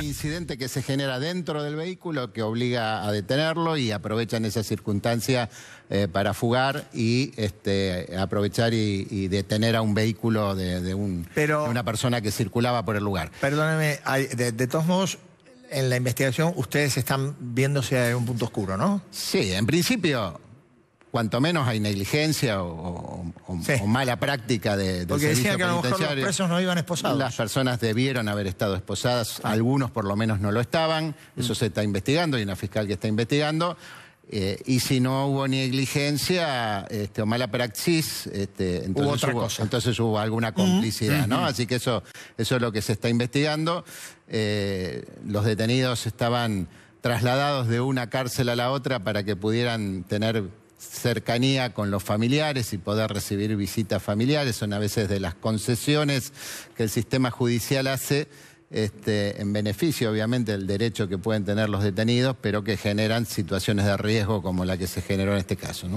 un incidente que se genera dentro del vehículo que obliga a detenerlo y aprovechan esa circunstancia eh, para fugar y este, aprovechar y, detener a un vehículo de, un, una persona que circulaba por el lugar. Perdóneme, de, de todos modos, en la investigación ustedes están viéndose a un punto oscuro, ¿no? Sí, en principio, cuanto menos hay negligencia o, o, mala práctica de, del Porque decían que a lo los presos no iban esposados. Las personas debieron haber estado esposadas, algunos por lo menos no lo estaban, mm. eso se está investigando, hay una fiscal que está investigando. Eh, y si no hubo negligencia este, o mala praxis, este, entonces, hubo otra cosa. entonces hubo alguna mm. complicidad, ¿no? Mm-hmm. Así que eso, eso es lo que se está investigando. Eh, los detenidos estaban trasladados de una cárcel a la otra para que pudieran tener cercanía con los familiares y poder recibir visitas familiares, son a veces de las concesiones que el sistema judicial hace este, en beneficio, obviamente, del derecho que pueden tener los detenidos, pero que generan situaciones de riesgo como la que se generó en este caso.